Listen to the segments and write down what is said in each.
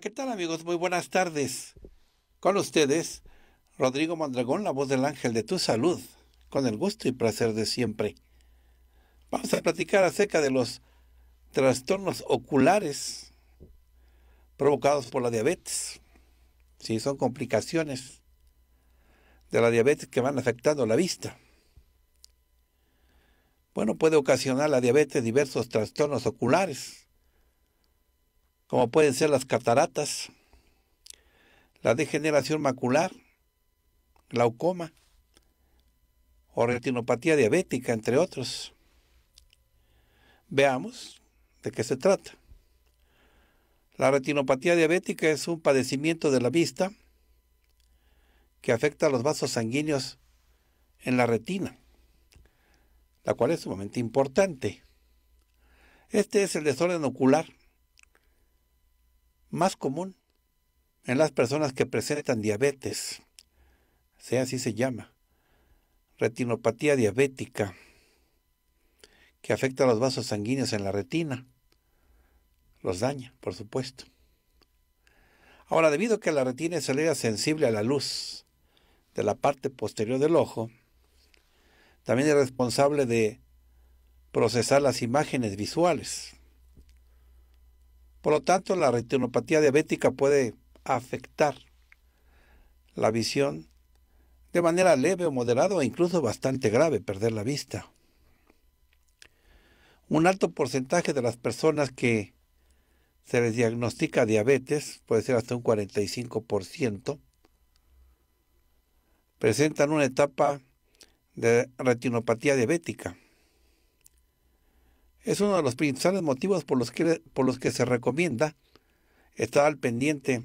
¿qué tal amigos? Muy buenas tardes. Con ustedes, Rodrigo Mondragón, la voz del ángel de tu salud, con el gusto y placer de siempre. Vamos a platicar acerca de los trastornos oculares provocados por la diabetes. Sí, son complicaciones de la diabetes que van afectando la vista. Bueno, puede ocasionar la diabetes diversos trastornos oculares como pueden ser las cataratas, la degeneración macular, glaucoma o retinopatía diabética, entre otros. Veamos de qué se trata. La retinopatía diabética es un padecimiento de la vista que afecta a los vasos sanguíneos en la retina, la cual es sumamente importante. Este es el desorden ocular más común en las personas que presentan diabetes, sea así se llama, retinopatía diabética, que afecta a los vasos sanguíneos en la retina, los daña, por supuesto. Ahora, debido a que la retina es área sensible a la luz de la parte posterior del ojo, también es responsable de procesar las imágenes visuales. Por lo tanto, la retinopatía diabética puede afectar la visión de manera leve o moderada o incluso bastante grave, perder la vista. Un alto porcentaje de las personas que se les diagnostica diabetes, puede ser hasta un 45%, presentan una etapa de retinopatía diabética. Es uno de los principales motivos por los que, por los que se recomienda estar al pendiente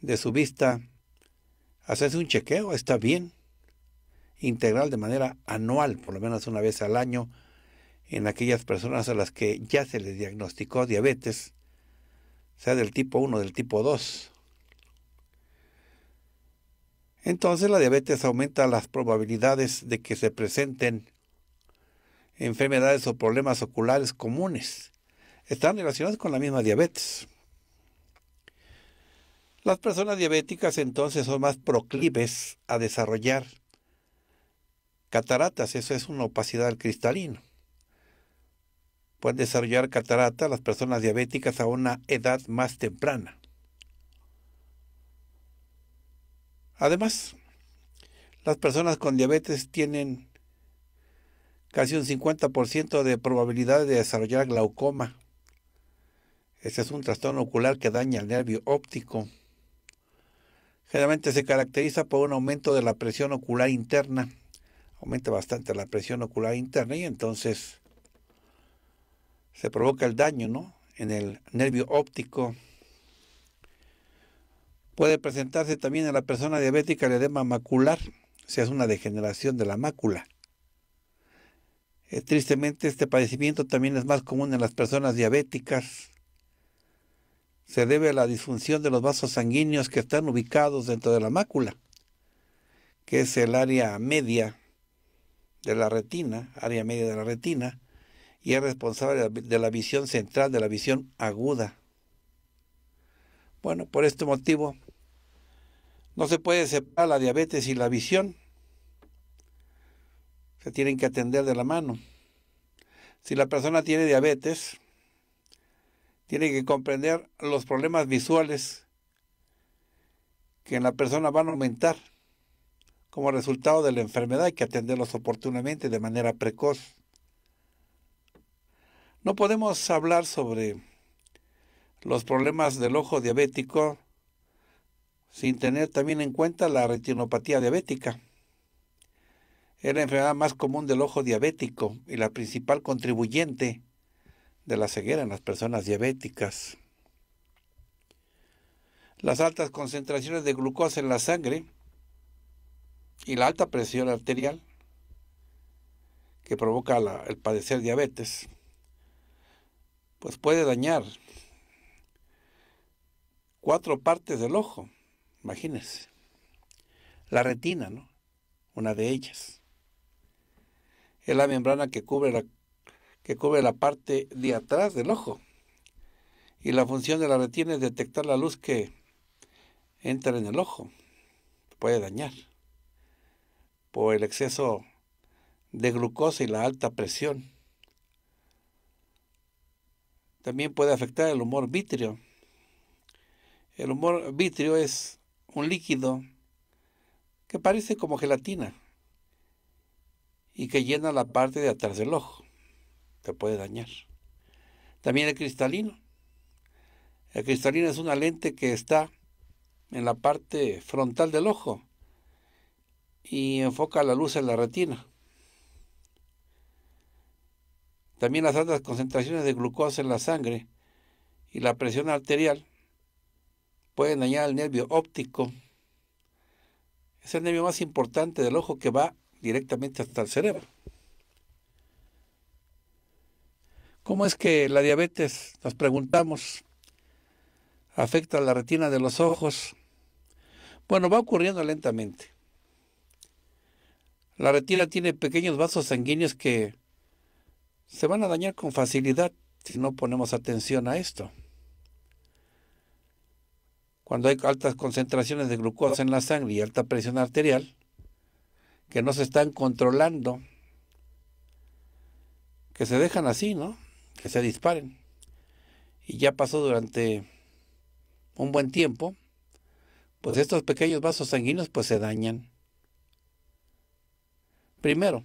de su vista, hacerse un chequeo, está bien, integral de manera anual, por lo menos una vez al año, en aquellas personas a las que ya se les diagnosticó diabetes, sea del tipo 1 o del tipo 2. Entonces la diabetes aumenta las probabilidades de que se presenten enfermedades o problemas oculares comunes. Están relacionadas con la misma diabetes. Las personas diabéticas entonces son más proclives a desarrollar cataratas, eso es una opacidad al cristalino. Pueden desarrollar cataratas las personas diabéticas a una edad más temprana. Además, las personas con diabetes tienen casi un 50% de probabilidad de desarrollar glaucoma. Este es un trastorno ocular que daña el nervio óptico. Generalmente se caracteriza por un aumento de la presión ocular interna. Aumenta bastante la presión ocular interna y entonces se provoca el daño en el nervio óptico. Puede presentarse también en la persona diabética el edema macular, o sea, es una degeneración de la mácula. Eh, tristemente, este padecimiento también es más común en las personas diabéticas. Se debe a la disfunción de los vasos sanguíneos que están ubicados dentro de la mácula, que es el área media de la retina, área media de la retina, y es responsable de la visión central, de la visión aguda. Bueno, por este motivo, no se puede separar la diabetes y la visión se tienen que atender de la mano. Si la persona tiene diabetes, tiene que comprender los problemas visuales que en la persona van a aumentar como resultado de la enfermedad, hay que atenderlos oportunamente de manera precoz. No podemos hablar sobre los problemas del ojo diabético sin tener también en cuenta la retinopatía diabética. Es la enfermedad más común del ojo diabético y la principal contribuyente de la ceguera en las personas diabéticas. Las altas concentraciones de glucosa en la sangre y la alta presión arterial que provoca el padecer diabetes, pues puede dañar cuatro partes del ojo, imagínense. La retina, ¿no? Una de ellas es la membrana que cubre la, que cubre la parte de atrás del ojo. Y la función de la retina es detectar la luz que entra en el ojo. Puede dañar por el exceso de glucosa y la alta presión. También puede afectar el humor vitrio. El humor vitrio es un líquido que parece como gelatina y que llena la parte de atrás del ojo. Te puede dañar. También el cristalino. El cristalino es una lente que está en la parte frontal del ojo y enfoca la luz en la retina. También las altas concentraciones de glucosa en la sangre y la presión arterial pueden dañar el nervio óptico. Es el nervio más importante del ojo que va directamente hasta el cerebro. ¿Cómo es que la diabetes, nos preguntamos, afecta la retina de los ojos? Bueno, va ocurriendo lentamente. La retina tiene pequeños vasos sanguíneos que se van a dañar con facilidad si no ponemos atención a esto. Cuando hay altas concentraciones de glucosa en la sangre y alta presión arterial, que no se están controlando, que se dejan así, ¿no? Que se disparen. Y ya pasó durante un buen tiempo, pues estos pequeños vasos sanguíneos pues se dañan. Primero,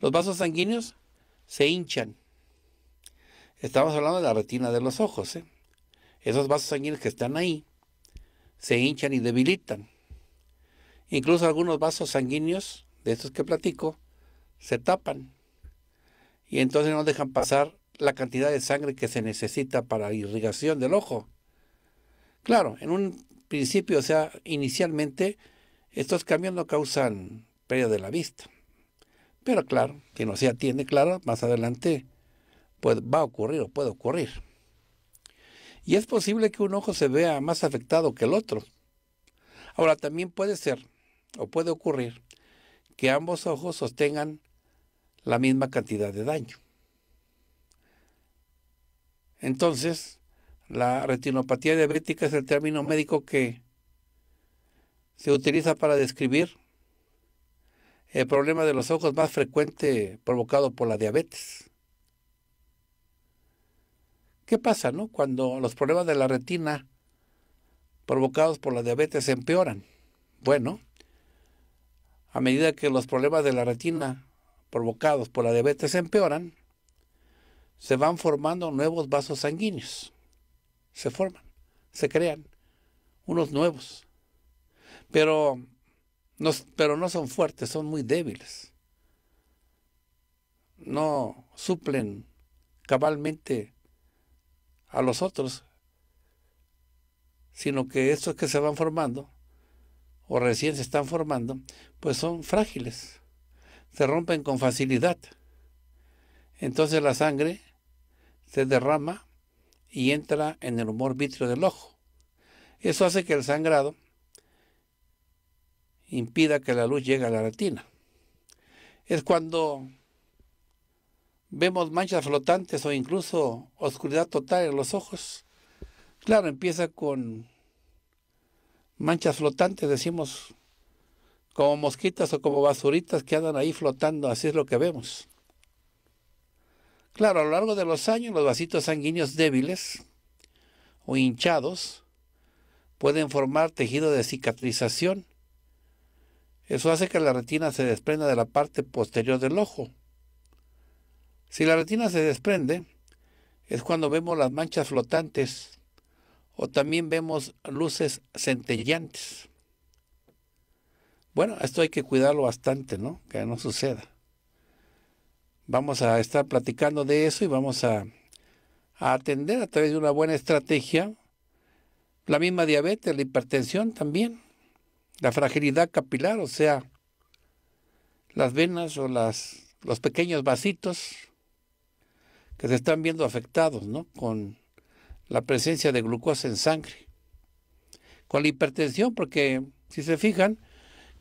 los vasos sanguíneos se hinchan. Estamos hablando de la retina de los ojos. ¿eh? Esos vasos sanguíneos que están ahí se hinchan y debilitan. Incluso algunos vasos sanguíneos, de estos que platico, se tapan y entonces no dejan pasar la cantidad de sangre que se necesita para la irrigación del ojo. Claro, en un principio, o sea, inicialmente, estos cambios no causan pérdida de la vista. Pero claro, que no se atiende, claro, más adelante pues, va a ocurrir o puede ocurrir. Y es posible que un ojo se vea más afectado que el otro. Ahora, también puede ser o puede ocurrir que ambos ojos sostengan la misma cantidad de daño. Entonces, la retinopatía diabética es el término médico que se utiliza para describir el problema de los ojos más frecuente provocado por la diabetes. ¿Qué pasa, no? Cuando los problemas de la retina provocados por la diabetes empeoran. Bueno, a medida que los problemas de la retina provocados por la diabetes empeoran, se van formando nuevos vasos sanguíneos. Se forman, se crean unos nuevos. Pero no, pero no son fuertes, son muy débiles. No suplen cabalmente a los otros, sino que estos que se van formando o recién se están formando, pues son frágiles, se rompen con facilidad. Entonces la sangre se derrama y entra en el humor vitrio del ojo. Eso hace que el sangrado impida que la luz llegue a la retina. Es cuando vemos manchas flotantes o incluso oscuridad total en los ojos. Claro, empieza con manchas flotantes, decimos, como mosquitas o como basuritas que andan ahí flotando, así es lo que vemos. Claro, a lo largo de los años los vasitos sanguíneos débiles o hinchados pueden formar tejido de cicatrización. Eso hace que la retina se desprenda de la parte posterior del ojo. Si la retina se desprende, es cuando vemos las manchas flotantes o también vemos luces centellantes. Bueno, esto hay que cuidarlo bastante, ¿no? Que no suceda. Vamos a estar platicando de eso y vamos a, atender a través de una buena estrategia la misma diabetes, la hipertensión también, la fragilidad capilar, o sea, las venas o las, los pequeños vasitos que se están viendo afectados, ¿no? Con la presencia de glucosa en sangre. Con la hipertensión, porque si se fijan,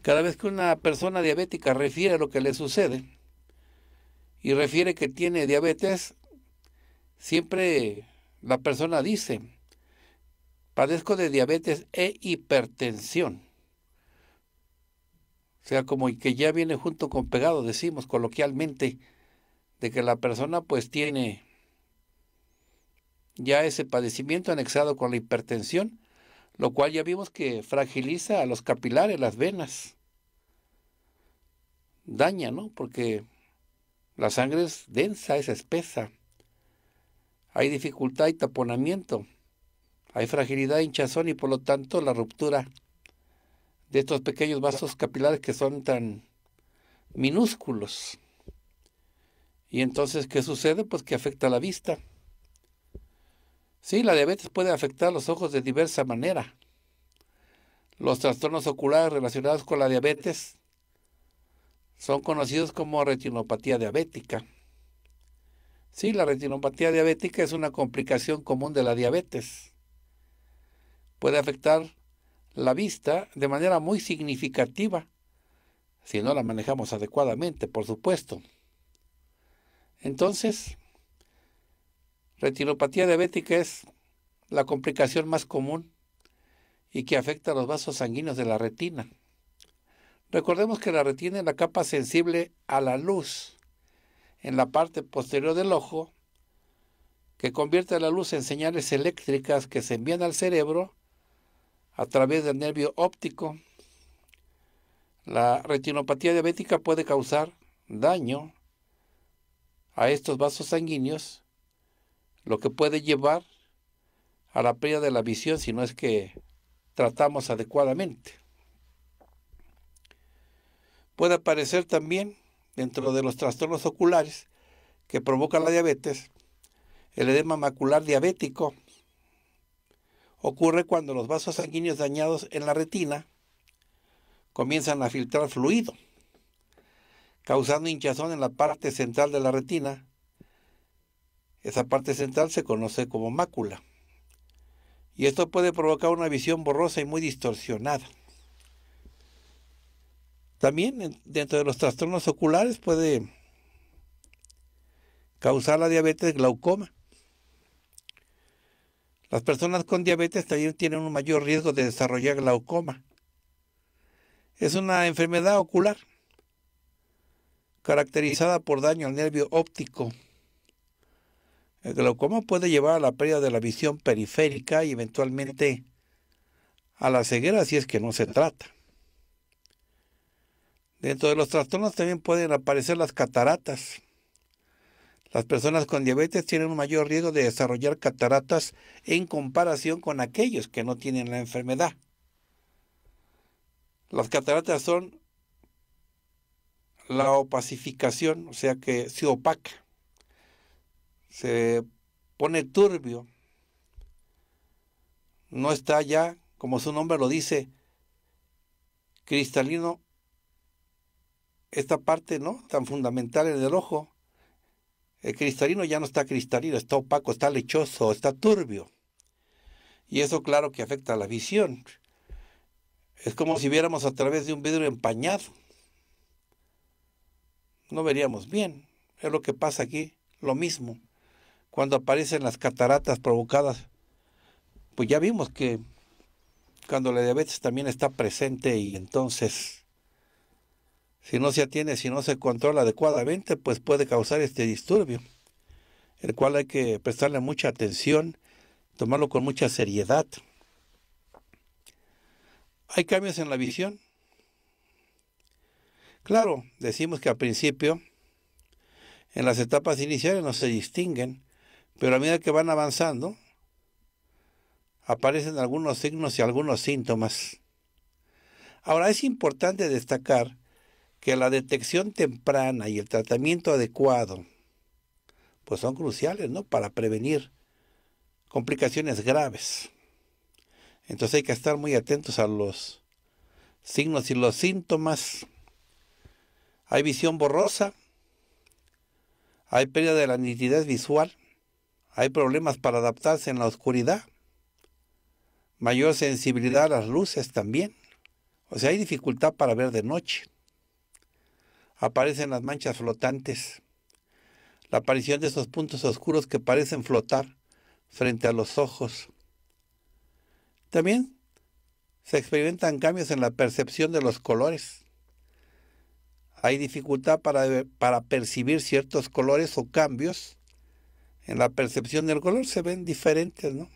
cada vez que una persona diabética refiere a lo que le sucede y refiere que tiene diabetes, siempre la persona dice, padezco de diabetes e hipertensión. O sea, como que ya viene junto con pegado, decimos coloquialmente, de que la persona pues tiene ya ese padecimiento anexado con la hipertensión, lo cual ya vimos que fragiliza a los capilares, las venas. Daña, ¿no? Porque la sangre es densa, es espesa. Hay dificultad y taponamiento. Hay fragilidad, hinchazón y por lo tanto la ruptura de estos pequeños vasos capilares que son tan minúsculos. Y entonces, ¿qué sucede? Pues que afecta la vista Sí, la diabetes puede afectar los ojos de diversa manera. Los trastornos oculares relacionados con la diabetes son conocidos como retinopatía diabética. Sí, la retinopatía diabética es una complicación común de la diabetes. Puede afectar la vista de manera muy significativa, si no la manejamos adecuadamente, por supuesto. Entonces, Retinopatía diabética es la complicación más común y que afecta a los vasos sanguíneos de la retina. Recordemos que la retina es la capa sensible a la luz en la parte posterior del ojo que convierte la luz en señales eléctricas que se envían al cerebro a través del nervio óptico. La retinopatía diabética puede causar daño a estos vasos sanguíneos lo que puede llevar a la pérdida de la visión si no es que tratamos adecuadamente. Puede aparecer también dentro de los trastornos oculares que provocan la diabetes, el edema macular diabético ocurre cuando los vasos sanguíneos dañados en la retina comienzan a filtrar fluido, causando hinchazón en la parte central de la retina, esa parte central se conoce como mácula. Y esto puede provocar una visión borrosa y muy distorsionada. También dentro de los trastornos oculares puede causar la diabetes glaucoma. Las personas con diabetes también tienen un mayor riesgo de desarrollar glaucoma. Es una enfermedad ocular caracterizada por daño al nervio óptico el glaucoma puede llevar a la pérdida de la visión periférica y eventualmente a la ceguera si es que no se trata. Dentro de los trastornos también pueden aparecer las cataratas. Las personas con diabetes tienen un mayor riesgo de desarrollar cataratas en comparación con aquellos que no tienen la enfermedad. Las cataratas son la opacificación, o sea que se opaca se pone turbio, no está ya, como su nombre lo dice, cristalino, esta parte no tan fundamental en el ojo. El cristalino ya no está cristalino, está opaco, está lechoso, está turbio. Y eso claro que afecta a la visión. Es como si viéramos a través de un vidrio empañado. No veríamos bien. Es lo que pasa aquí, lo mismo cuando aparecen las cataratas provocadas, pues ya vimos que cuando la diabetes también está presente y entonces si no se atiene, si no se controla adecuadamente, pues puede causar este disturbio, el cual hay que prestarle mucha atención, tomarlo con mucha seriedad. Hay cambios en la visión. Claro, decimos que al principio, en las etapas iniciales no se distinguen pero a medida que van avanzando, aparecen algunos signos y algunos síntomas. Ahora es importante destacar que la detección temprana y el tratamiento adecuado pues son cruciales, ¿no? Para prevenir complicaciones graves. Entonces hay que estar muy atentos a los signos y los síntomas. Hay visión borrosa, hay pérdida de la nitidez visual, hay problemas para adaptarse en la oscuridad. Mayor sensibilidad a las luces también. O sea, hay dificultad para ver de noche. Aparecen las manchas flotantes. La aparición de esos puntos oscuros que parecen flotar frente a los ojos. También se experimentan cambios en la percepción de los colores. Hay dificultad para, para percibir ciertos colores o cambios en la percepción del color se ven diferentes, ¿no?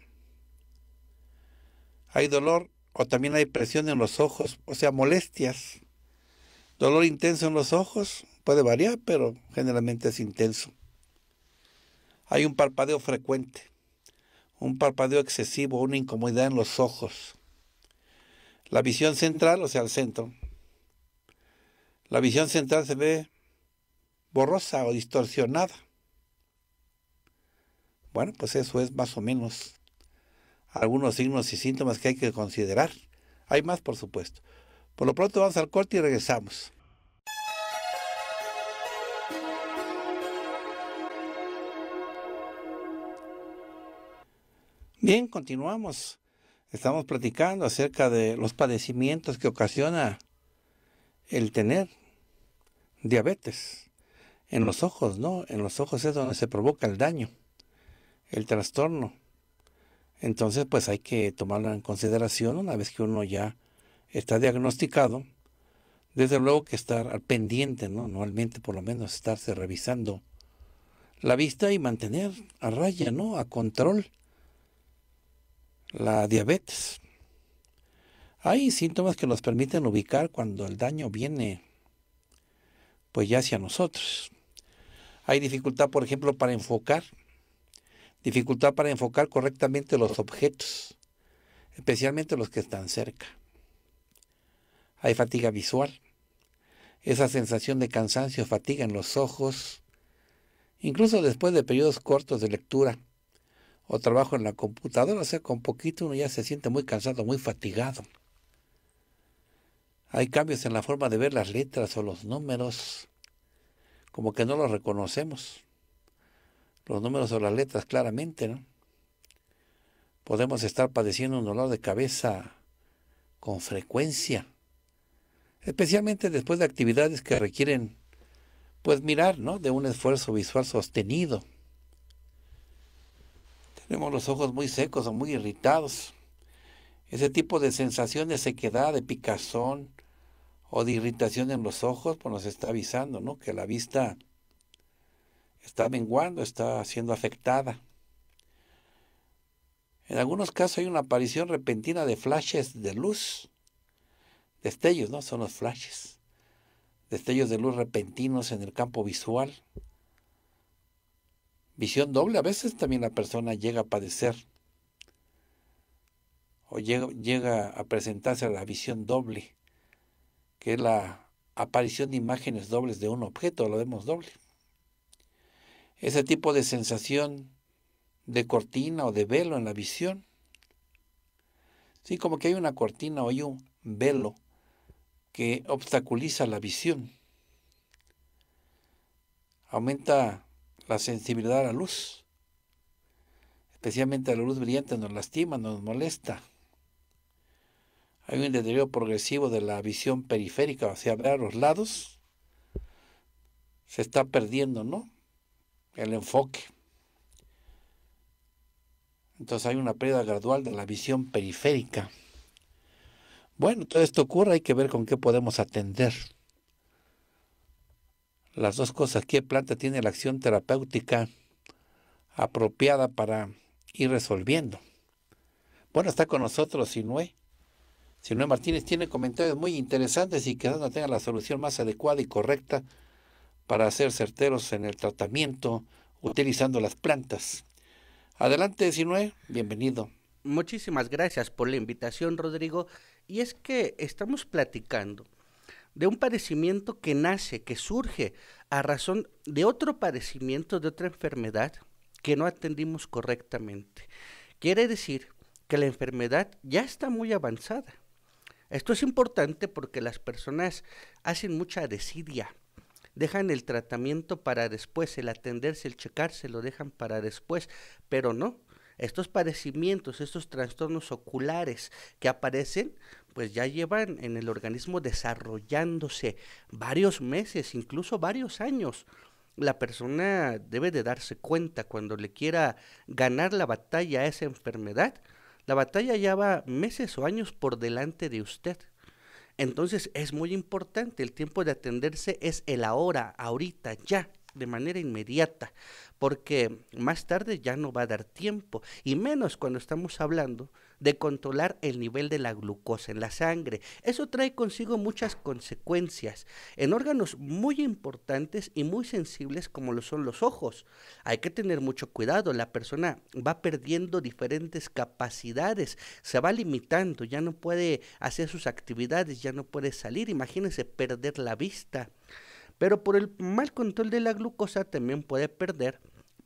Hay dolor o también hay presión en los ojos, o sea, molestias. Dolor intenso en los ojos puede variar, pero generalmente es intenso. Hay un parpadeo frecuente, un parpadeo excesivo, una incomodidad en los ojos. La visión central, o sea, el centro. La visión central se ve borrosa o distorsionada. Bueno, pues eso es más o menos algunos signos y síntomas que hay que considerar. Hay más, por supuesto. Por lo pronto vamos al corte y regresamos. Bien, continuamos. Estamos platicando acerca de los padecimientos que ocasiona el tener diabetes en los ojos, ¿no? En los ojos es donde se provoca el daño el trastorno. Entonces, pues hay que tomarlo en consideración una vez que uno ya está diagnosticado. Desde luego que estar al pendiente, ¿no? Normalmente, por lo menos, estarse revisando la vista y mantener a raya, ¿no? A control la diabetes. Hay síntomas que nos permiten ubicar cuando el daño viene, pues ya hacia nosotros. Hay dificultad, por ejemplo, para enfocar dificultad para enfocar correctamente los objetos, especialmente los que están cerca. Hay fatiga visual, esa sensación de cansancio, fatiga en los ojos, incluso después de periodos cortos de lectura o trabajo en la computadora, o sea, con poquito uno ya se siente muy cansado, muy fatigado. Hay cambios en la forma de ver las letras o los números, como que no los reconocemos los números o las letras claramente, ¿no? Podemos estar padeciendo un dolor de cabeza con frecuencia, especialmente después de actividades que requieren, pues mirar, ¿no? De un esfuerzo visual sostenido. Tenemos los ojos muy secos o muy irritados. Ese tipo de sensación de sequedad, de picazón o de irritación en los ojos, pues nos está avisando, ¿no? Que la vista está menguando, está siendo afectada. En algunos casos hay una aparición repentina de flashes de luz. Destellos, ¿no? Son los flashes. Destellos de luz repentinos en el campo visual. Visión doble. A veces también la persona llega a padecer o llega, llega a presentarse a la visión doble, que es la aparición de imágenes dobles de un objeto, lo vemos doble ese tipo de sensación de cortina o de velo en la visión. Sí, como que hay una cortina o hay un velo que obstaculiza la visión. Aumenta la sensibilidad a la luz, especialmente a la luz brillante, nos lastima, nos molesta. Hay un deterioro progresivo de la visión periférica hacia o a los lados. Se está perdiendo, ¿no? el enfoque. Entonces hay una pérdida gradual de la visión periférica. Bueno, todo esto ocurre, hay que ver con qué podemos atender. Las dos cosas, qué planta tiene la acción terapéutica apropiada para ir resolviendo. Bueno, está con nosotros Sinué. Sinué Martínez tiene comentarios muy interesantes y que no tenga la solución más adecuada y correcta para ser certeros en el tratamiento utilizando las plantas. Adelante, 19, bienvenido. Muchísimas gracias por la invitación, Rodrigo. Y es que estamos platicando de un padecimiento que nace, que surge a razón de otro padecimiento, de otra enfermedad que no atendimos correctamente. Quiere decir que la enfermedad ya está muy avanzada. Esto es importante porque las personas hacen mucha desidia, dejan el tratamiento para después, el atenderse, el checarse, lo dejan para después, pero no. Estos padecimientos, estos trastornos oculares que aparecen, pues ya llevan en el organismo desarrollándose varios meses, incluso varios años la persona debe de darse cuenta cuando le quiera ganar la batalla a esa enfermedad. La batalla ya va meses o años por delante de usted. Entonces es muy importante, el tiempo de atenderse es el ahora, ahorita, ya, de manera inmediata, porque más tarde ya no va a dar tiempo, y menos cuando estamos hablando de controlar el nivel de la glucosa en la sangre. Eso trae consigo muchas consecuencias en órganos muy importantes y muy sensibles como lo son los ojos. Hay que tener mucho cuidado, la persona va perdiendo diferentes capacidades, se va limitando, ya no puede hacer sus actividades, ya no puede salir, imagínense perder la vista. Pero por el mal control de la glucosa también puede perder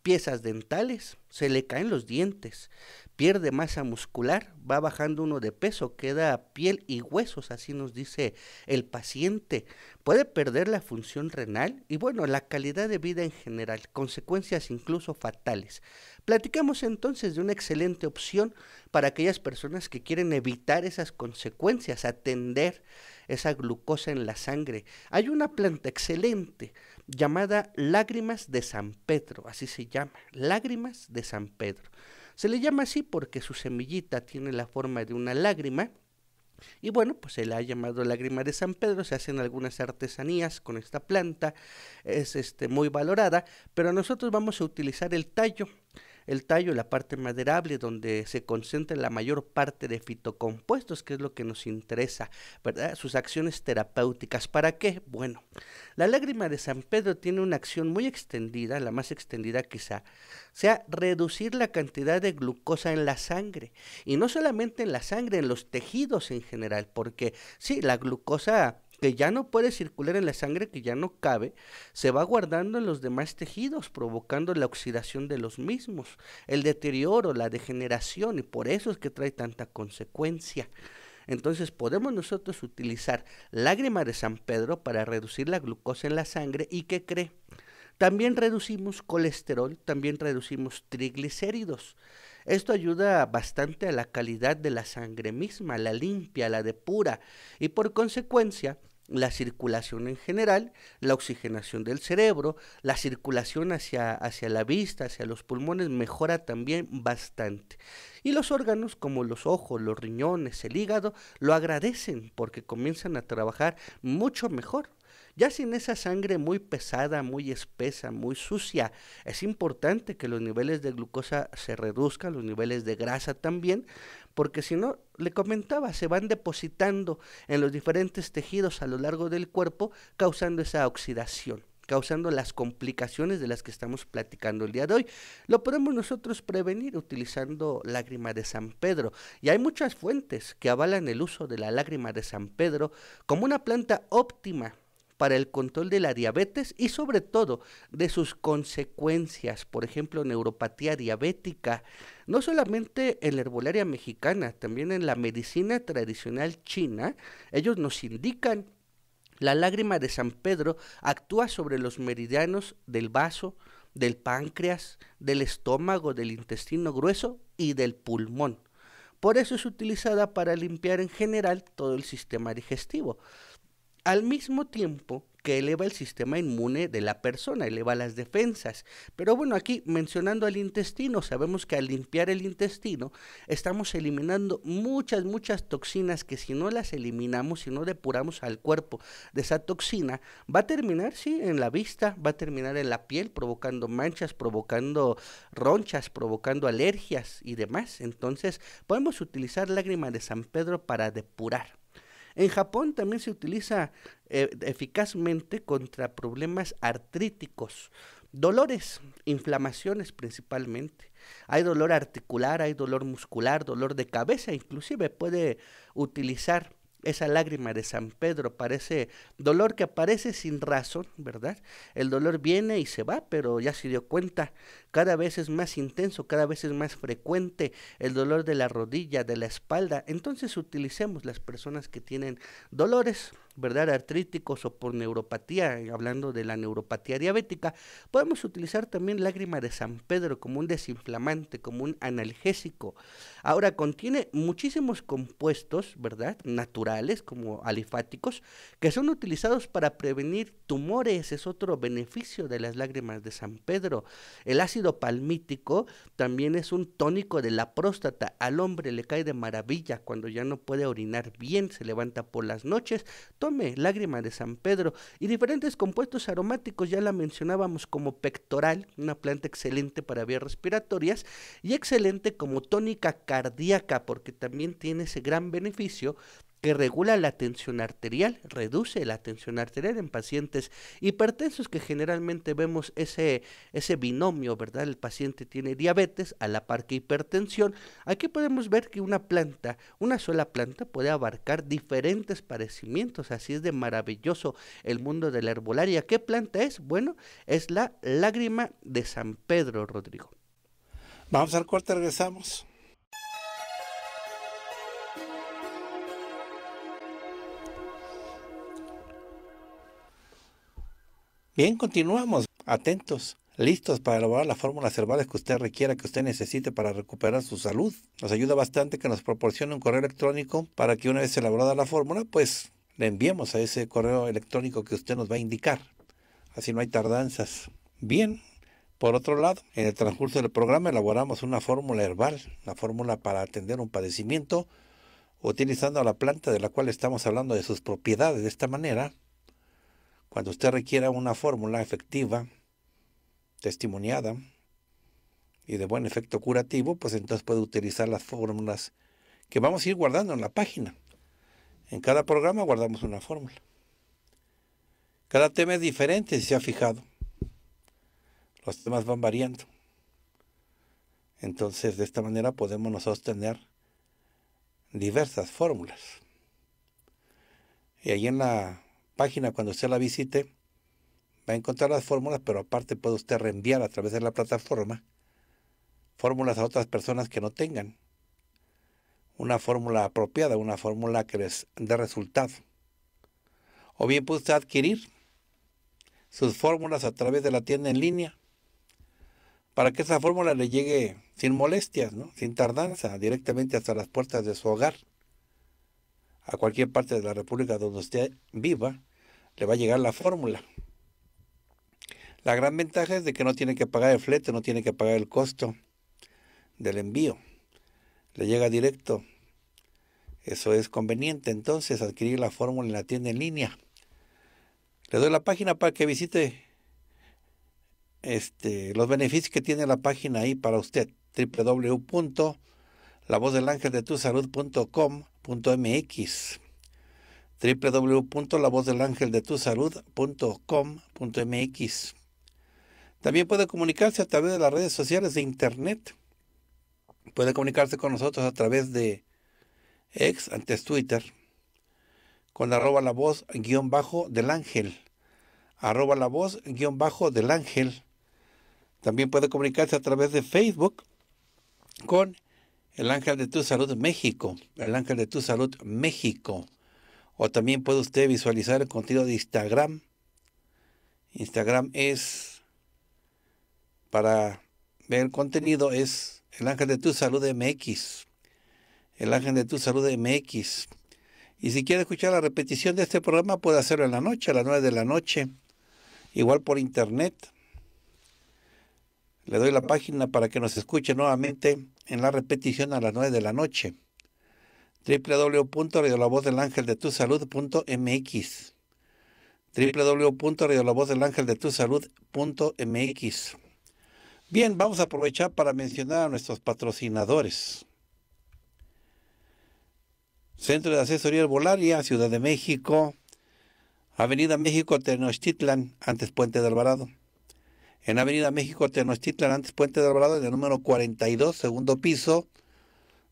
piezas dentales, se le caen los dientes, pierde masa muscular, va bajando uno de peso, queda piel y huesos, así nos dice el paciente. Puede perder la función renal y bueno, la calidad de vida en general, consecuencias incluso fatales. Platicamos entonces de una excelente opción para aquellas personas que quieren evitar esas consecuencias, atender esa glucosa en la sangre. Hay una planta excelente llamada Lágrimas de San Pedro, así se llama, Lágrimas de San Pedro. Se le llama así porque su semillita tiene la forma de una lágrima y bueno, pues se la ha llamado lágrima de San Pedro, se hacen algunas artesanías con esta planta, es este, muy valorada, pero nosotros vamos a utilizar el tallo el tallo, la parte maderable, donde se concentra la mayor parte de fitocompuestos, que es lo que nos interesa, ¿verdad? Sus acciones terapéuticas. ¿Para qué? Bueno, la lágrima de San Pedro tiene una acción muy extendida, la más extendida quizá, sea reducir la cantidad de glucosa en la sangre. Y no solamente en la sangre, en los tejidos en general, porque sí, la glucosa que ya no puede circular en la sangre, que ya no cabe, se va guardando en los demás tejidos, provocando la oxidación de los mismos, el deterioro, la degeneración, y por eso es que trae tanta consecuencia. Entonces podemos nosotros utilizar lágrima de San Pedro para reducir la glucosa en la sangre y ¿qué cree? También reducimos colesterol, también reducimos triglicéridos. Esto ayuda bastante a la calidad de la sangre misma, la limpia, la depura y por consecuencia la circulación en general, la oxigenación del cerebro, la circulación hacia, hacia la vista, hacia los pulmones, mejora también bastante. Y los órganos como los ojos, los riñones, el hígado, lo agradecen porque comienzan a trabajar mucho mejor. Ya sin esa sangre muy pesada, muy espesa, muy sucia, es importante que los niveles de glucosa se reduzcan, los niveles de grasa también, porque si no, le comentaba, se van depositando en los diferentes tejidos a lo largo del cuerpo, causando esa oxidación causando las complicaciones de las que estamos platicando el día de hoy. Lo podemos nosotros prevenir utilizando lágrima de San Pedro. Y hay muchas fuentes que avalan el uso de la lágrima de San Pedro como una planta óptima para el control de la diabetes y sobre todo de sus consecuencias, por ejemplo, neuropatía diabética, no solamente en la herbolaria mexicana, también en la medicina tradicional china, ellos nos indican la lágrima de San Pedro actúa sobre los meridianos del vaso, del páncreas, del estómago, del intestino grueso y del pulmón. Por eso es utilizada para limpiar en general todo el sistema digestivo. Al mismo tiempo, que eleva el sistema inmune de la persona, eleva las defensas. Pero bueno, aquí mencionando al intestino, sabemos que al limpiar el intestino estamos eliminando muchas, muchas toxinas que si no las eliminamos, si no depuramos al cuerpo de esa toxina, va a terminar, sí, en la vista, va a terminar en la piel, provocando manchas, provocando ronchas, provocando alergias y demás. Entonces, podemos utilizar lágrima de San Pedro para depurar. En Japón también se utiliza eh, eficazmente contra problemas artríticos, dolores, inflamaciones principalmente. Hay dolor articular, hay dolor muscular, dolor de cabeza, inclusive puede utilizar esa lágrima de San Pedro, parece dolor que aparece sin razón, ¿verdad? El dolor viene y se va, pero ya se dio cuenta cada vez es más intenso, cada vez es más frecuente el dolor de la rodilla, de la espalda. Entonces utilicemos las personas que tienen dolores, ¿verdad? Artríticos o por neuropatía, eh, hablando de la neuropatía diabética, podemos utilizar también lágrima de San Pedro como un desinflamante, como un analgésico. Ahora, contiene muchísimos compuestos, ¿verdad? Naturales, como alifáticos, que son utilizados para prevenir tumores, es otro beneficio de las lágrimas de San Pedro. El ácido ácido palmítico también es un tónico de la próstata. Al hombre le cae de maravilla cuando ya no puede orinar bien, se levanta por las noches. Tome lágrima de San Pedro y diferentes compuestos aromáticos, ya la mencionábamos como pectoral, una planta excelente para vías respiratorias y excelente como tónica cardíaca porque también tiene ese gran beneficio que regula la tensión arterial, reduce la tensión arterial en pacientes hipertensos que generalmente vemos ese, ese binomio, ¿verdad? El paciente tiene diabetes a la par que hipertensión. Aquí podemos ver que una planta, una sola planta puede abarcar diferentes padecimientos, así es de maravilloso el mundo de la herbolaria. ¿Qué planta es? Bueno, es la lágrima de San Pedro, Rodrigo. Vamos al corte, regresamos. Bien, continuamos. Atentos, listos para elaborar las fórmulas herbales que usted requiera, que usted necesite para recuperar su salud. Nos ayuda bastante que nos proporcione un correo electrónico para que una vez elaborada la fórmula, pues le enviemos a ese correo electrónico que usted nos va a indicar. Así no hay tardanzas. Bien, por otro lado, en el transcurso del programa elaboramos una fórmula herbal, la fórmula para atender un padecimiento, utilizando la planta de la cual estamos hablando de sus propiedades. De esta manera, cuando usted requiera una fórmula efectiva, testimoniada y de buen efecto curativo, pues entonces puede utilizar las fórmulas que vamos a ir guardando en la página. En cada programa guardamos una fórmula. Cada tema es diferente, si se ha fijado. Los temas van variando. Entonces, de esta manera podemos nosotros tener diversas fórmulas. Y ahí en la página cuando usted la visite va a encontrar las fórmulas, pero aparte puede usted reenviar a través de la plataforma fórmulas a otras personas que no tengan. Una fórmula apropiada, una fórmula que les dé resultado. O bien puede usted adquirir sus fórmulas a través de la tienda en línea para que esa fórmula le llegue sin molestias, ¿no? sin tardanza, directamente hasta las puertas de su hogar, a cualquier parte de la República donde usted viva le va a llegar la fórmula. La gran ventaja es de que no tiene que pagar el flete, no tiene que pagar el costo del envío. Le llega directo. Eso es conveniente entonces adquirir la fórmula en la tienda en línea. Le doy la página para que visite este, los beneficios que tiene la página ahí para usted. www.lavozdelangeldetusalud.com.mx www.lavozdelangeldetusalud.com.mx. También puede comunicarse a través de las redes sociales de Internet. Puede comunicarse con nosotros a través de ex, antes Twitter, con arroba la voz guión bajo del ángel. Arroba la voz guión bajo del ángel. También puede comunicarse a través de Facebook con el ángel de tu salud México. El ángel de tu salud México. O también puede usted visualizar el contenido de Instagram. Instagram es para ver el contenido es el ángel de tu salud MX. El ángel de tu salud MX. Y si quiere escuchar la repetición de este programa, puede hacerlo en la noche, a las 9 de la noche. Igual por internet. Le doy la página para que nos escuche nuevamente en la repetición a las 9 de la noche www.radiolavozdelangeldetusalud.mx www.radiolavozdelangeldetusalud.mx Bien, vamos a aprovechar para mencionar a nuestros patrocinadores. Centro de Asesoría Herbolaria, Ciudad de México, Avenida México Tenochtitlan, antes Puente de Alvarado. En Avenida México Tenochtitlan, antes Puente de Alvarado, en el número 42, segundo piso,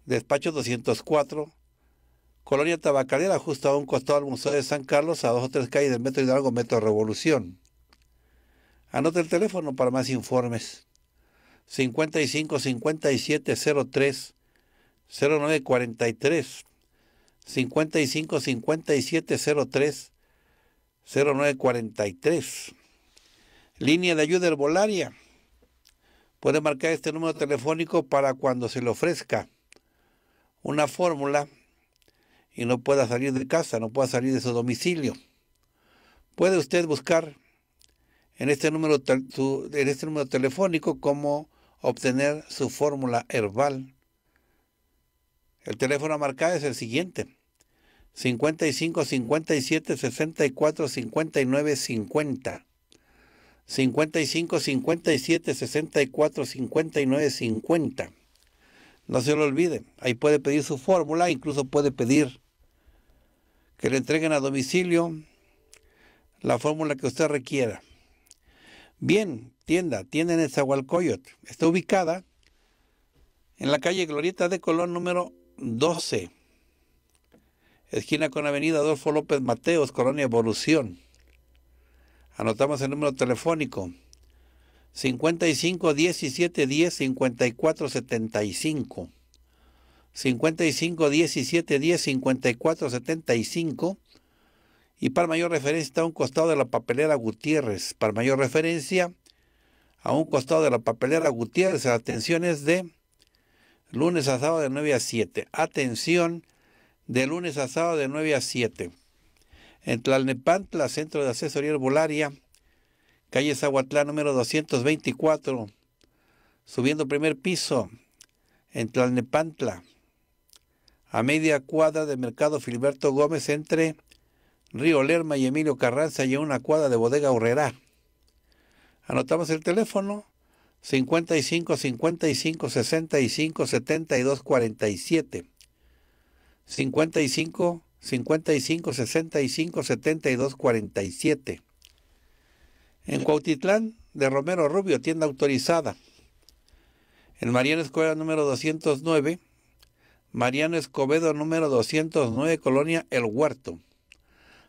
despacho 204, Colonia Tabacalera, justo a un costado del Museo de San Carlos, a dos o tres calles del Metro Hidalgo, Metro Revolución. Anota el teléfono para más informes. 55 57 03 09 55 57 03 09 Línea de ayuda herbolaria. Puede marcar este número telefónico para cuando se le ofrezca una fórmula y no pueda salir de casa, no pueda salir de su domicilio. Puede usted buscar en este número, este telefónico cómo obtener su fórmula herbal. El teléfono a es el siguiente. 55 57 64 59 50. 55 57 64 59 50. No se lo olvide, ahí puede pedir su fórmula, incluso puede pedir que le entreguen a domicilio la fórmula que usted requiera. Bien, tienda, tienda en Zahualcoyot. Está ubicada en la calle Glorieta de Colón número 12, esquina con Avenida Adolfo López Mateos, Colonia Evolución. Anotamos el número telefónico 55 17 10 54 75. 55 17 10 54 75. Y para mayor referencia está a un costado de la papelera Gutiérrez. Para mayor referencia, a un costado de la papelera Gutiérrez, la atención es de lunes a sábado de 9 a 7. Atención, de lunes a sábado de 9 a 7. En Tlalnepantla, Centro de Asesoría herbularia, calle Zahuatlán número 224, subiendo primer piso, en Tlalnepantla a media cuadra de mercado Filiberto Gómez entre Río Lerma y Emilio Carranza y a una cuadra de Bodega Urrera. Anotamos el teléfono 55 55 65 72 47. 55 55 65 72 47. En Cuautitlán, de Romero Rubio, tienda autorizada. En Mariana Escuela número 209, Mariano Escobedo, número 209, Colonia El Huerto.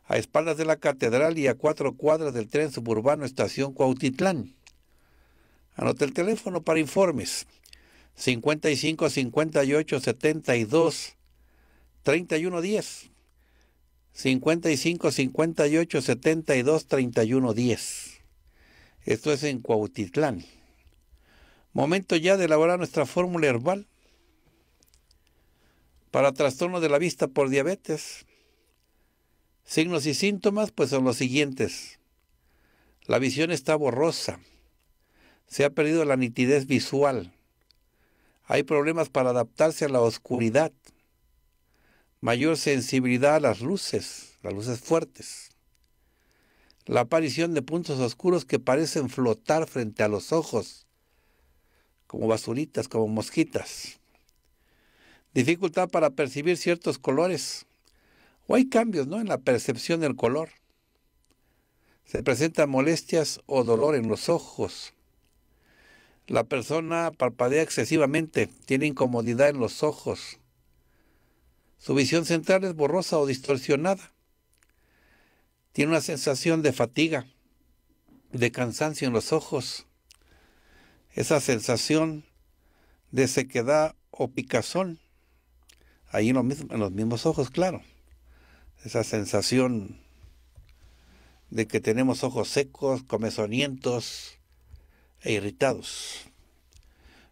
A espaldas de la catedral y a cuatro cuadras del tren suburbano Estación Cuautitlán. Anote el teléfono para informes. 55 58 72 31 10. 55 58 72 31 10. Esto es en Cuautitlán. Momento ya de elaborar nuestra fórmula herbal para trastorno de la vista por diabetes. Signos y síntomas pues son los siguientes. La visión está borrosa. Se ha perdido la nitidez visual. Hay problemas para adaptarse a la oscuridad. Mayor sensibilidad a las luces, las luces fuertes. La aparición de puntos oscuros que parecen flotar frente a los ojos, como basuritas, como mosquitas dificultad para percibir ciertos colores. O hay cambios ¿no? en la percepción del color. Se presentan molestias o dolor en los ojos. La persona parpadea excesivamente, tiene incomodidad en los ojos. Su visión central es borrosa o distorsionada. Tiene una sensación de fatiga, de cansancio en los ojos. Esa sensación de sequedad o picazón ahí en los, mismos, ojos, claro. Esa sensación de que tenemos ojos secos, comezonientos e irritados.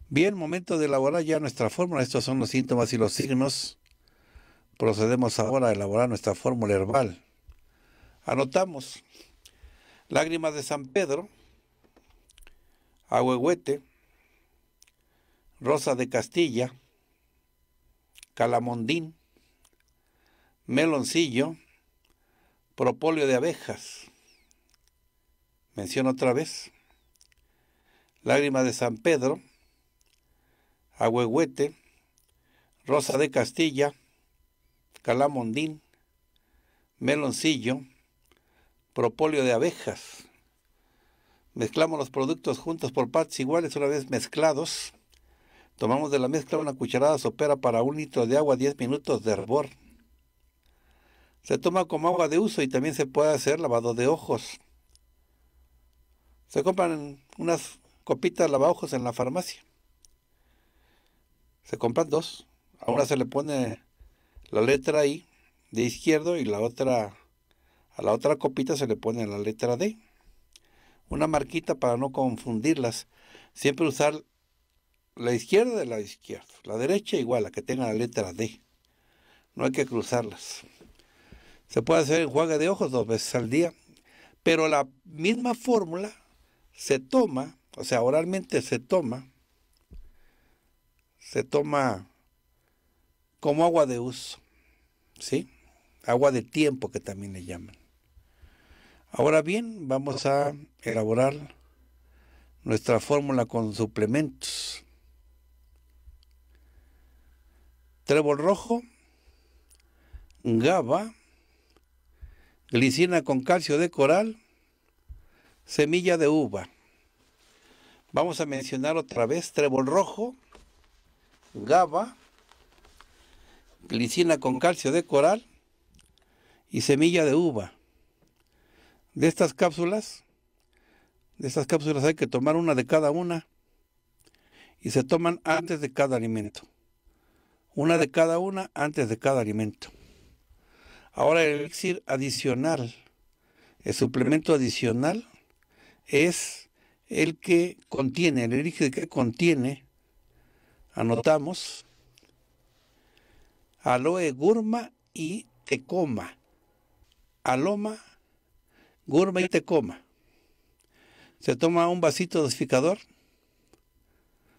Bien, momento de elaborar ya nuestra fórmula. Estos son los síntomas y los signos. Procedemos ahora a elaborar nuestra fórmula herbal. Anotamos lágrimas de San Pedro, Agüehuete. rosa de Castilla, calamondín, meloncillo, propolio de abejas. Menciono otra vez. Lágrima de San Pedro, agüehuete, rosa de Castilla, calamondín, meloncillo, propóleo de abejas. Mezclamos los productos juntos por partes iguales, una vez mezclados, Tomamos de la mezcla una cucharada sopera para un litro de agua 10 minutos de hervor. Se toma como agua de uso y también se puede hacer lavado de ojos. Se compran unas copitas ojos en la farmacia. Se compran dos. A una se le pone la letra I de izquierdo y la otra a la otra copita se le pone la letra D. Una marquita para no confundirlas. Siempre usar la izquierda de la izquierda. La derecha igual, la que tenga la letra D. No hay que cruzarlas. Se puede hacer enjuague de ojos dos veces al día. Pero la misma fórmula se toma, o sea, oralmente se toma, se toma como agua de uso, ¿sí? Agua de tiempo que también le llaman. Ahora bien, vamos a elaborar nuestra fórmula con suplementos. trébol rojo, GABA, glicina con calcio de coral, semilla de uva. Vamos a mencionar otra vez trébol rojo, GABA, glicina con calcio de coral y semilla de uva. De estas cápsulas, de estas cápsulas hay que tomar una de cada una y se toman antes de cada alimento una de cada una antes de cada alimento. Ahora el elixir adicional, el suplemento adicional, es el que contiene, el elixir que contiene, anotamos, aloe gurma y tecoma. Aloma, gurma y tecoma. Se toma un vasito dosificador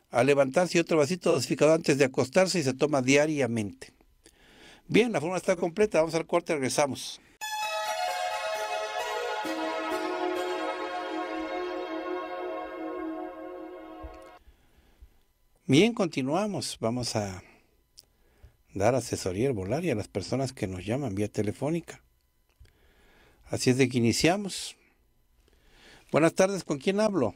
a levantarse y otro vasito dosificado antes de acostarse y se toma diariamente. Bien, la forma está completa, vamos al corte, regresamos. Bien, continuamos. Vamos a dar asesoría y a las personas que nos llaman vía telefónica. Así es de que iniciamos. Buenas tardes, ¿con quién hablo?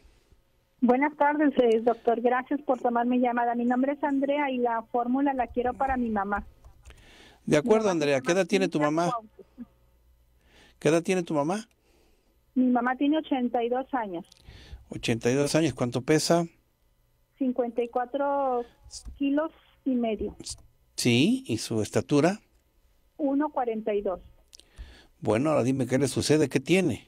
Buenas tardes, eh, doctor. Gracias por tomar mi llamada. Mi nombre es Andrea y la fórmula la quiero para mi mamá. De acuerdo, Andrea. ¿Qué edad tiene tu mamá? ¿Qué edad tiene tu mamá? Mi mamá tiene 82 años. 82 años. ¿Cuánto pesa? 54 kilos y medio. Sí, ¿y su estatura? 1,42. Bueno, ahora dime qué le sucede, qué tiene.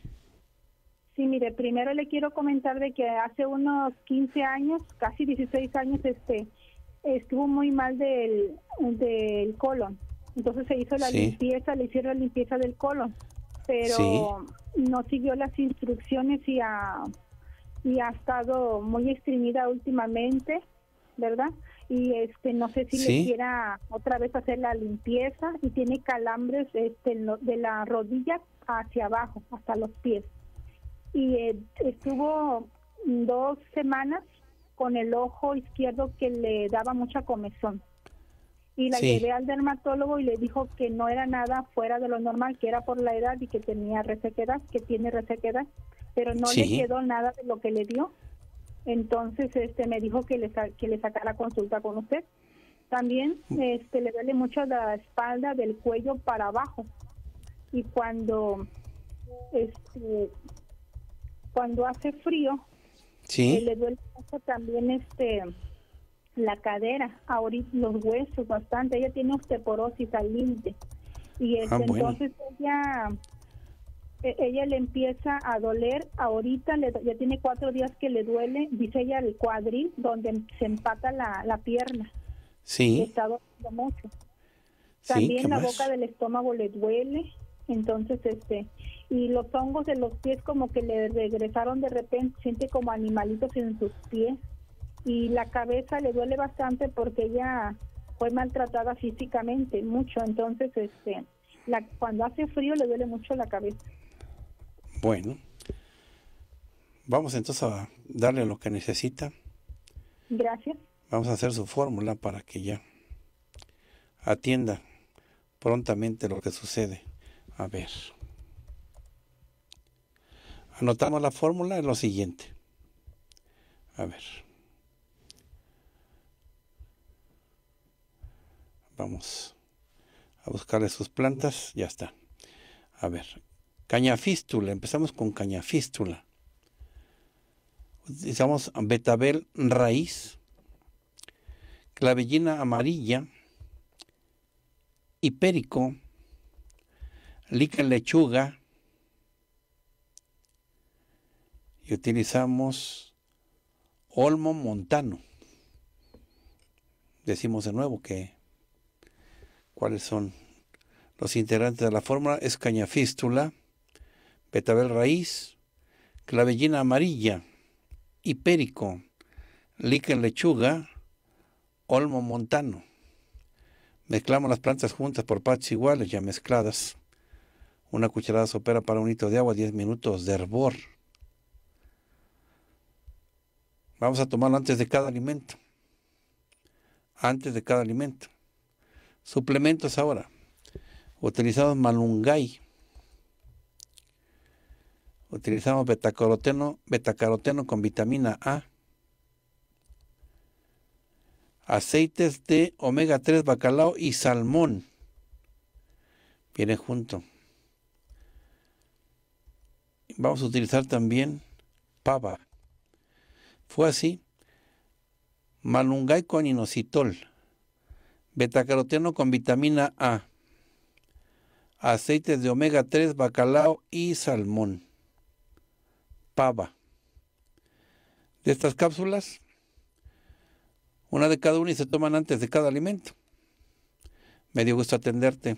Sí, mire, primero le quiero comentar de que hace unos 15 años, casi 16 años, este estuvo muy mal del, del colon. Entonces se hizo la limpieza, le hicieron la limpieza del colon, pero no siguió las instrucciones y ha, y ha estado muy estreñida últimamente, ¿verdad? Y este no sé si le quiera otra vez hacer la limpieza y tiene calambres este, de la rodilla hacia abajo, hasta los pies y eh, estuvo dos semanas con el ojo izquierdo que le daba mucha comezón. Y la llevé al dermatólogo y le dijo que no era nada fuera de lo normal, que era por la edad y que tenía resequedad, que tiene resequedad, pero no le quedó nada de lo que le dio. Entonces este me dijo que le, que le sacara consulta con usted. También mm. este, le duele mucho la espalda del cuello para abajo. Y cuando este, cuando hace frío, ¿Sí? Eh, le duele mucho también este la cadera, ahorita los huesos bastante. Ella tiene osteoporosis al límite. Y ah, entonces ella e, ella le empieza a doler, ahorita ya tiene cuatro días que le duele, dice ella, el cuadril, donde em, se empata la, la pierna. Sí. Está doliendo mucho. También la boca del estómago le duele, entonces este, y los hongos de los pies como que le regresaron de repente, siente como animalitos en sus pies y la cabeza le duele bastante porque ella fue maltratada físicamente mucho, entonces este la, cuando hace frío le duele mucho la cabeza. Bueno, vamos entonces a darle lo que necesita. Gracias. Vamos a hacer su fórmula para que ya atienda prontamente lo que sucede. A ver. Anotamos la fórmula en lo siguiente. A ver. Vamos a buscarle sus plantas. Ya está. A ver. Caña fístula. Empezamos con caña fístula. Utilizamos betabel raíz. Clavellina amarilla. Hipérico. Lica lechuga y utilizamos olmo montano. Decimos de nuevo que cuáles son los integrantes de la fórmula es cañafístula, betabel raíz, clavellina amarilla, hipérico, líquen lechuga, olmo montano. Mezclamos las plantas juntas por partes iguales ya mezcladas. Una cucharada sopera para un litro de agua, 10 minutos de hervor. Vamos a tomarlo antes de cada alimento. Antes de cada alimento. Suplementos ahora. Utilizamos malungay. Utilizamos betacaroteno, betacaroteno con vitamina A. Aceites de omega 3, bacalao y salmón. Vienen juntos. Vamos a utilizar también pava. Fue así. Malungay con inositol, betacaroteno con vitamina A, aceites de omega 3, bacalao y salmón, pava. De estas cápsulas, una de cada una y se toman antes de cada alimento. Me dio gusto atenderte.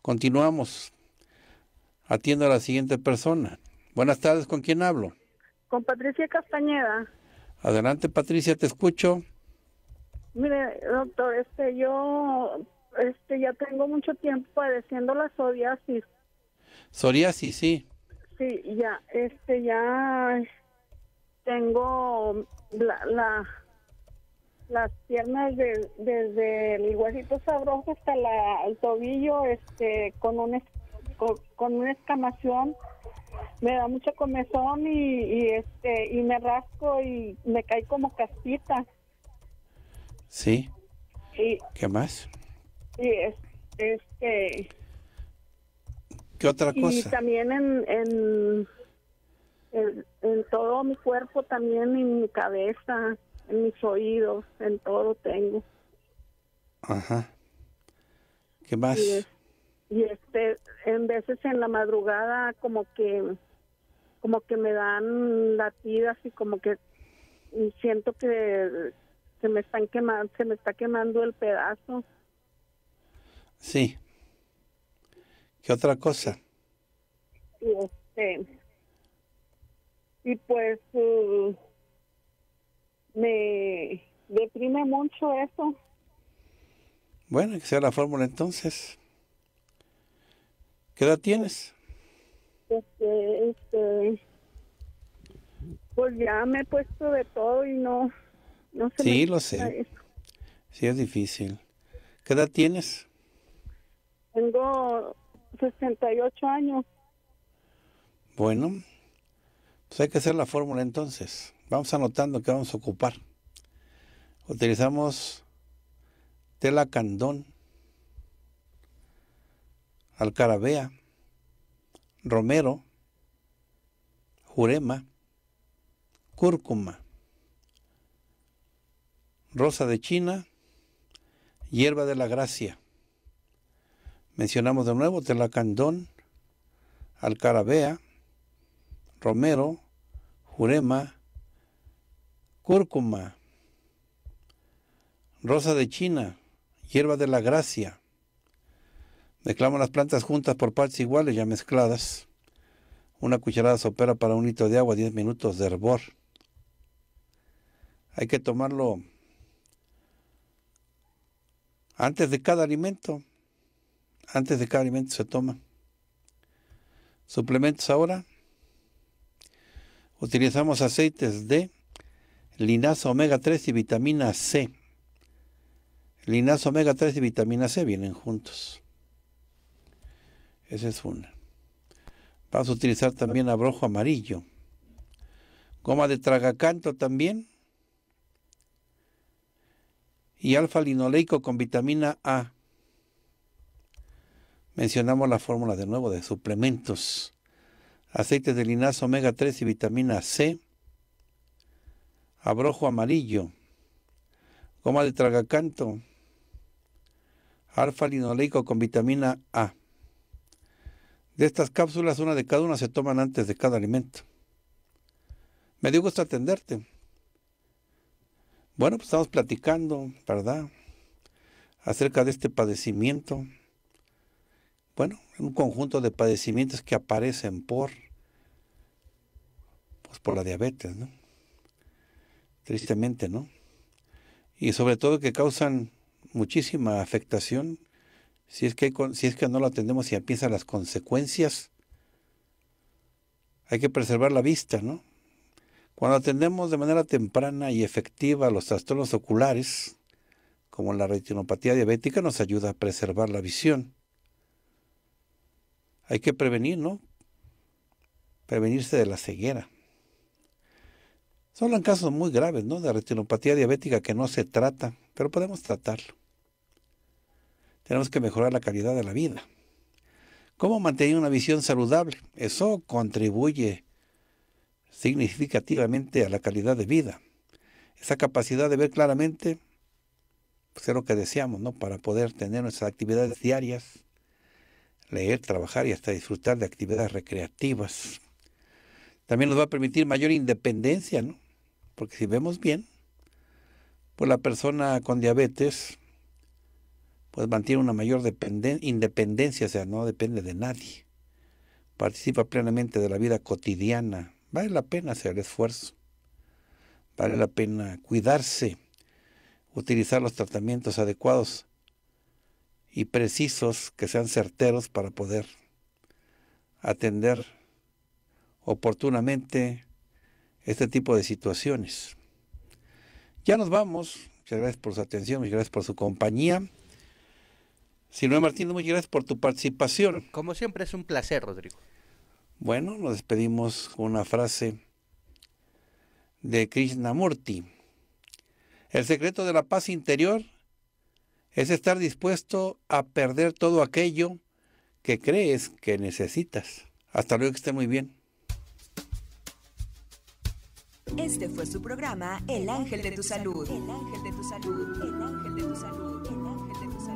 Continuamos. Atiendo a la siguiente persona. Buenas tardes, ¿con quién hablo? Con Patricia Castañeda. Adelante, Patricia, te escucho. Mire, doctor, este, yo este, ya tengo mucho tiempo padeciendo la psoriasis. Psoriasis, sí. Sí, ya, este, ya tengo la, las piernas desde el huesito sabroso hasta la, el tobillo, este, con, un, con una escamación me da mucho comezón y, y, este y me rasco y me cae como casita, Sí. ¿Qué más? Sí, es, este. ¿Qué otra cosa? Y también en, en, todo mi cuerpo, también en mi cabeza, en mis oídos, en todo tengo. Ajá. ¿Qué más? y este en veces en la madrugada como que como que me dan latidas y como que siento que se me están quemando se me está quemando el pedazo sí qué otra cosa y este y pues uh, me deprime mucho eso bueno que sea la fórmula entonces ¿Qué edad tienes? Este, este, pues ya me he puesto de todo y no, no sé. Sí, lo sé. Sí, es difícil. ¿Qué edad tienes? Tengo 68 años. Bueno, pues hay que hacer la fórmula entonces. Vamos anotando qué vamos a ocupar. Utilizamos tela candón, Alcarabea, Romero, Jurema, Cúrcuma, Rosa de China, Hierba de la Gracia. Mencionamos de nuevo Telacandón, Alcarabea, Romero, Jurema, Cúrcuma, Rosa de China, Hierba de la Gracia Mezclamos las plantas juntas por partes iguales ya mezcladas. Una cucharada sopera para un litro de agua, 10 minutos de hervor. Hay que tomarlo antes de cada alimento. Antes de cada alimento se toma. Suplementos ahora. Utilizamos aceites de linaza omega 3 y vitamina C. Linaza omega 3 y vitamina C vienen juntos. Esa es una. Vas a utilizar también abrojo amarillo. Goma de tragacanto también. Y alfa linoleico con vitamina A. Mencionamos la fórmula de nuevo de suplementos. Aceites de linaza omega 3 y vitamina C. Abrojo amarillo. Goma de tragacanto. Alfa linoleico con vitamina A. De estas cápsulas, una de cada una se toman antes de cada alimento. Me dio gusto atenderte. Bueno, pues estamos platicando, ¿verdad? Acerca de este padecimiento. Bueno, un conjunto de padecimientos que aparecen por, pues por la diabetes, ¿no? Tristemente, ¿no? Y sobre todo que causan muchísima afectación si es que, si es que no lo atendemos y empiezan las consecuencias, hay que preservar la vista, ¿no? Cuando atendemos de manera temprana y efectiva los trastornos oculares, como la retinopatía diabética, nos ayuda a preservar la visión. Hay que prevenir, ¿no? Prevenirse de la ceguera. Son casos muy graves, ¿no? De retinopatía diabética que no se trata, pero podemos tratarlo. Tenemos que mejorar la calidad de la vida. ¿Cómo mantener una visión saludable? Eso contribuye significativamente a la calidad de vida. Esa capacidad de ver claramente pues es lo que deseamos, ¿no? Para poder tener nuestras actividades diarias, leer, trabajar y hasta disfrutar de actividades recreativas. También nos va a permitir mayor independencia, ¿no? Porque si vemos bien, pues la persona con diabetes pues mantiene una mayor independencia, o sea, no depende de nadie. Participa plenamente de la vida cotidiana. Vale la pena hacer el esfuerzo. Vale la pena cuidarse, utilizar los tratamientos adecuados y precisos que sean certeros para poder atender oportunamente este tipo de situaciones. Ya nos vamos. Muchas gracias por su atención, muchas gracias por su compañía. Silvia Martín, muchas gracias por tu participación. Como siempre, es un placer, Rodrigo. Bueno, nos despedimos con una frase de Krishnamurti. El secreto de la paz interior es estar dispuesto a perder todo aquello que crees que necesitas. Hasta luego, que esté muy bien. Este fue su programa El Ángel de tu Salud. El Ángel de tu Salud. El Ángel de tu Salud.